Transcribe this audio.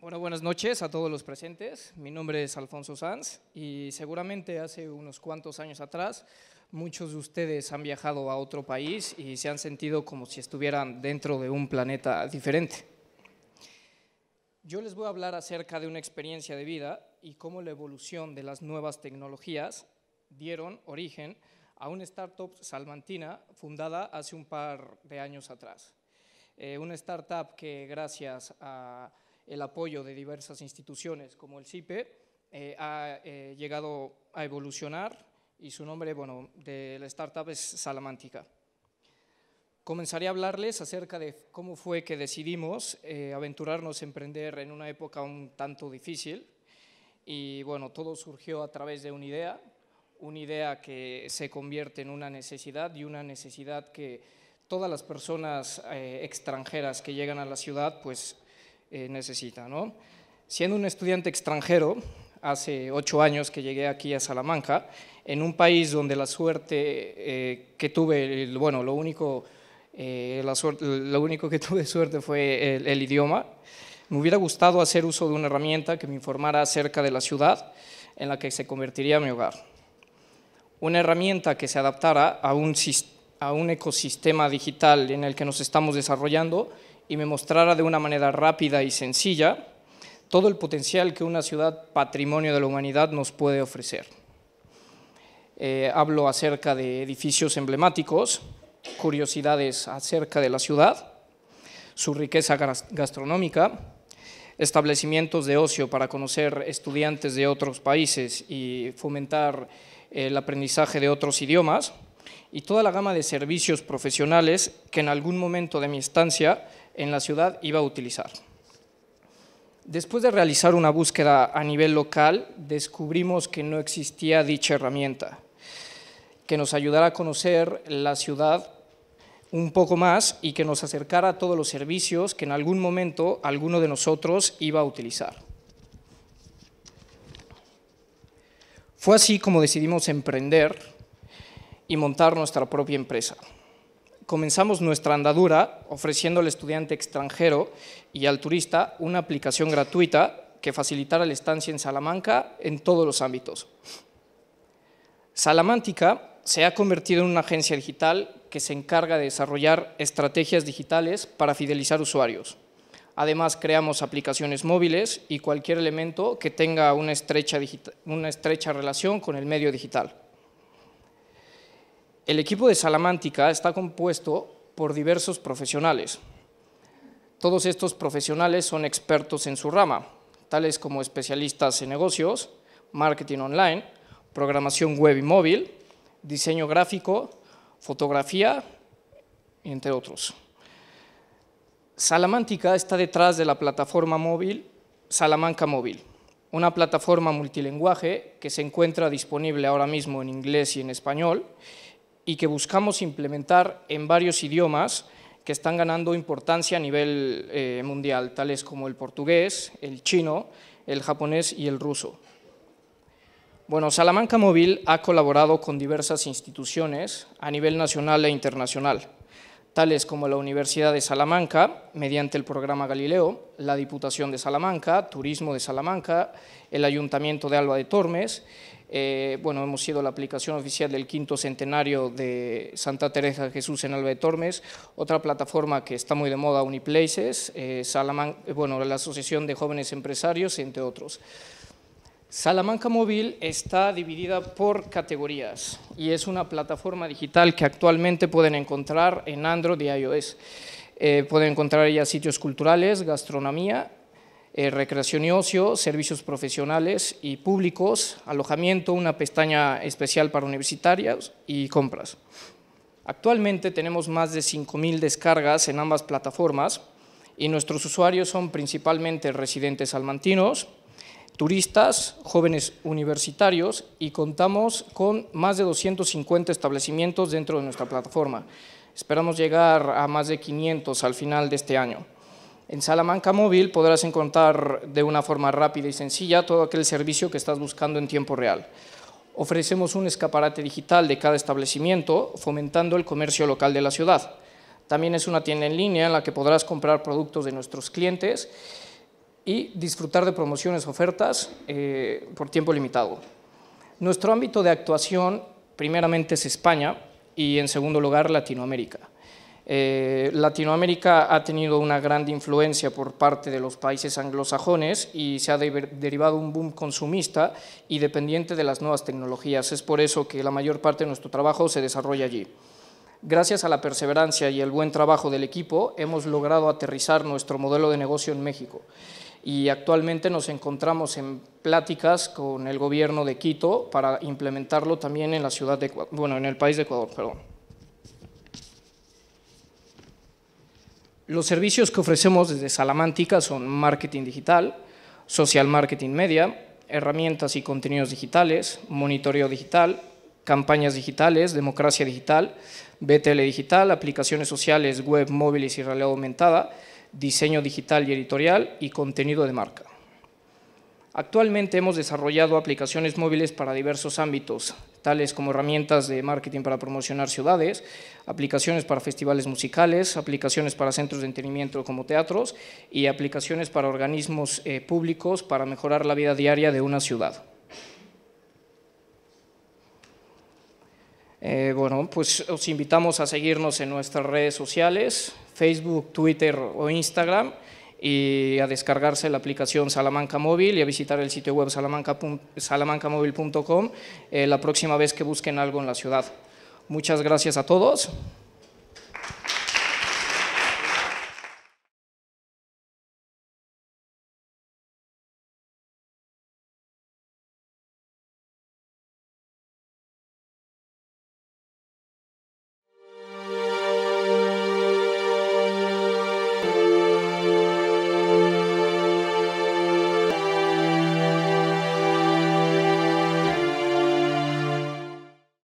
buenas noches a todos los presentes. Mi nombre es Alfonso Sanz y seguramente hace unos cuantos años atrás muchos de ustedes han viajado a otro país y se han sentido como si estuvieran dentro de un planeta diferente. Yo les voy a hablar acerca de una experiencia de vida y cómo la evolución de las nuevas tecnologías dieron origen a una startup salmantina fundada hace un par de años atrás. Eh, una startup que gracias a el apoyo de diversas instituciones como el CIPE, eh, ha eh, llegado a evolucionar y su nombre bueno, de la startup es Salamántica. Comenzaré a hablarles acerca de cómo fue que decidimos eh, aventurarnos a emprender en una época un tanto difícil. Y bueno, todo surgió a través de una idea, una idea que se convierte en una necesidad y una necesidad que todas las personas extranjeras que llegan a la ciudad pues eh, necesita. Siendo un estudiante extranjero, hace ocho años que llegué aquí a Salamanca, en un país donde la suerte eh, que tuve, bueno, lo único, eh, lo único que tuve suerte fue el, idioma. Me hubiera gustado hacer uso de una herramienta que me informara acerca de la ciudad en la que se convertiría mi hogar. Una herramienta que se adaptara a un, a un ecosistema digital en el que nos estamos desarrollando y me mostrara de una manera rápida y sencilla todo el potencial que una ciudad patrimonio de la humanidad nos puede ofrecer. Eh, hablo acerca de edificios emblemáticos, curiosidades acerca de la ciudad, su riqueza gastronómica, establecimientos de ocio para conocer estudiantes de otros países y fomentar el aprendizaje de otros idiomas, y toda la gama de servicios profesionales que en algún momento de mi estancia en la ciudad iba a utilizar. Después de realizar una búsqueda a nivel local, descubrimos que no existía dicha herramienta, que nos ayudara a conocer la ciudad un poco más y que nos acercara a todos los servicios que en algún momento alguno de nosotros iba a utilizar. Fue así como decidimos emprender y montar nuestra propia empresa comenzamos nuestra andadura ofreciendo al estudiante extranjero y al turista una aplicación gratuita que facilitara la estancia en Salamanca en todos los ámbitos. Salamántica se ha convertido en una agencia digital que se encarga de desarrollar estrategias digitales para fidelizar usuarios. Además, creamos aplicaciones móviles y cualquier elemento que tenga una estrecha, una estrecha relación con el medio digital. El equipo de Salamántica está compuesto por diversos profesionales. Todos estos profesionales son expertos en su rama, tales como especialistas en negocios, marketing online, programación web y móvil, diseño gráfico, fotografía, entre otros. Salamántica está detrás de la plataforma móvil Salamanca Móvil, una plataforma multilingüe que se encuentra disponible ahora mismo en inglés y en español y que buscamos implementar en varios idiomas que están ganando importancia a nivel eh, mundial, tales como el portugués, el chino, el japonés y el ruso. Bueno, Salamanca Móvil ha colaborado con diversas instituciones a nivel nacional e internacional tales como la Universidad de Salamanca, mediante el programa Galileo, la Diputación de Salamanca, Turismo de Salamanca, el Ayuntamiento de Alba de Tormes, eh, bueno, hemos sido la aplicación oficial del quinto centenario de Santa Teresa Jesús en Alba de Tormes, otra plataforma que está muy de moda, Uniplaces, eh, Salaman bueno, la Asociación de Jóvenes Empresarios, entre otros. Salamanca Móvil está dividida por categorías y es una plataforma digital que actualmente pueden encontrar en Android y iOS. Eh, pueden encontrar ya sitios culturales, gastronomía, eh, recreación y ocio, servicios profesionales y públicos, alojamiento, una pestaña especial para universitarios y compras. Actualmente tenemos más de 5.000 descargas en ambas plataformas y nuestros usuarios son principalmente residentes almantinos, turistas, jóvenes universitarios y contamos con más de 250 establecimientos dentro de nuestra plataforma. Esperamos llegar a más de 500 al final de este año. En Salamanca Móvil podrás encontrar de una forma rápida y sencilla todo aquel servicio que estás buscando en tiempo real. Ofrecemos un escaparate digital de cada establecimiento, fomentando el comercio local de la ciudad. También es una tienda en línea en la que podrás comprar productos de nuestros clientes y disfrutar de promociones, ofertas eh, por tiempo limitado. Nuestro ámbito de actuación primeramente es España y en segundo lugar Latinoamérica. Eh, Latinoamérica ha tenido una gran influencia por parte de los países anglosajones y se ha derivado un boom consumista y dependiente de las nuevas tecnologías. Es por eso que la mayor parte de nuestro trabajo se desarrolla allí. Gracias a la perseverancia y el buen trabajo del equipo, hemos logrado aterrizar nuestro modelo de negocio en México y actualmente nos encontramos en pláticas con el gobierno de Quito para implementarlo también en la ciudad de bueno, en el país de Ecuador, Los servicios que ofrecemos desde Salamántica son marketing digital, social marketing media, herramientas y contenidos digitales, monitoreo digital, campañas digitales, democracia digital, BTL digital, aplicaciones sociales, web móviles y realidad aumentada, diseño digital y editorial y contenido de marca. Actualmente hemos desarrollado aplicaciones móviles para diversos ámbitos, tales como herramientas de marketing para promocionar ciudades, aplicaciones para festivales musicales, aplicaciones para centros de entretenimiento como teatros y aplicaciones para organismos eh, públicos para mejorar la vida diaria de una ciudad. Eh, bueno, pues os invitamos a seguirnos en nuestras redes sociales, Facebook, Twitter o Instagram y a descargarse la aplicación Salamanca Móvil y a visitar el sitio web salamanca.com eh, la próxima vez que busquen algo en la ciudad. Muchas gracias a todos.